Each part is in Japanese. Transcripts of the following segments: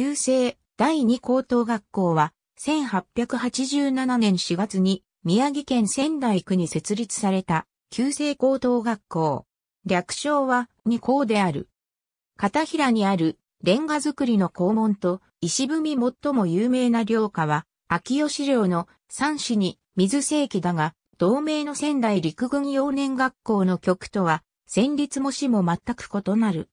旧制第二高等学校は、1887年4月に宮城県仙台区に設立された旧制高等学校。略称は二校である。片平にあるレンガ造りの校門と石踏み最も有名な領下は、秋吉領の三市に水世紀だが、同盟の仙台陸軍幼年学校の局とは、戦立も市も全く異なる。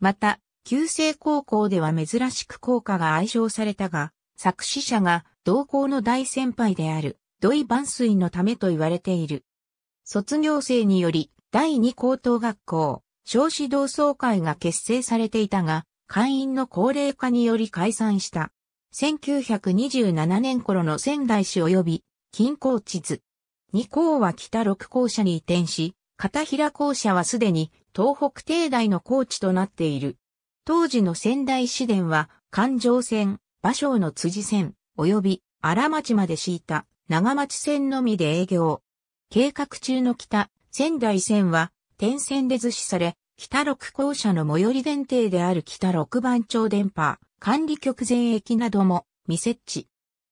また、旧制高校では珍しく校歌が愛称されたが、作詞者が同校の大先輩である土井万水のためと言われている。卒業生により第二高等学校少子同窓会が結成されていたが、会員の高齢化により解散した。1927年頃の仙台市及び近郊地図。二校は北六校舎に移転し、片平校舎はすでに東北帝大の校地となっている。当時の仙台市電は、環状線、馬生の辻線、及び荒町まで敷いた長町線のみで営業。計画中の北、仙台線は、点線で図示され、北六校舎の最寄り電停である北六番町電波、管理局全駅なども未設置。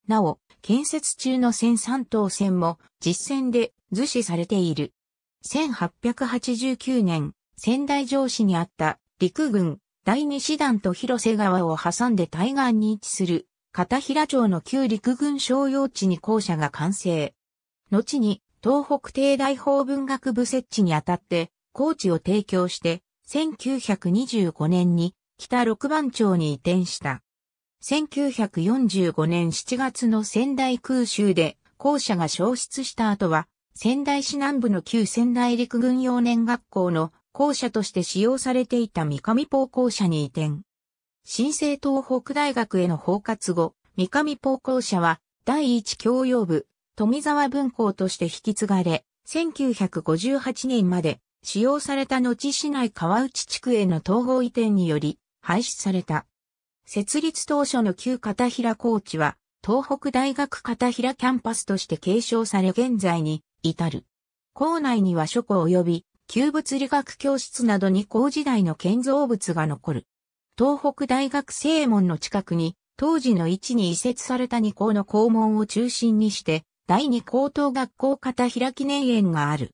なお、建設中の線三島線も実線で図示されている。1889年、仙台城市にあった陸軍第二師団と広瀬川を挟んで対岸に位置する片平町の旧陸軍商用地に校舎が完成。後に東北帝大法文学部設置にあたって校地を提供して1925年に北六番町に移転した。1945年7月の仙台空襲で校舎が消失した後は仙台市南部の旧仙台陸軍幼年学校の校舎として使用されていた三上高校舎に移転。新生東北大学への包括後、三上高校舎は第一教養部、富沢分校として引き継がれ、1958年まで使用された後市内川内地区への統合移転により廃止された。設立当初の旧片平高地は東北大学片平キャンパスとして継承され現在に至る。校内には書庫及び旧物理学教室などに高時代の建造物が残る。東北大学正門の近くに、当時の位置に移設された二校の校門を中心にして、第二高等学校片平記念園がある。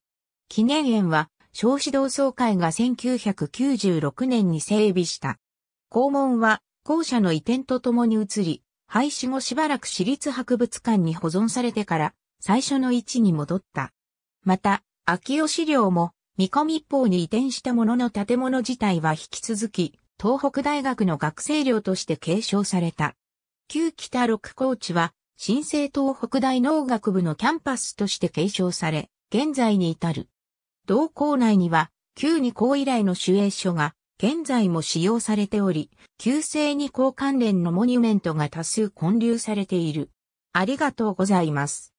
記念園は、少子同窓会が1996年に整備した。校門は、校舎の移転とともに移り、廃止後しばらく私立博物館に保存されてから、最初の位置に戻った。また、秋吉寮も三込一方に移転したものの建物自体は引き続き、東北大学の学生寮として継承された。旧北六高地は、新生東北大農学部のキャンパスとして継承され、現在に至る。同校内には、旧二校以来の守衛所が、現在も使用されており、旧制二校関連のモニュメントが多数建立されている。ありがとうございます。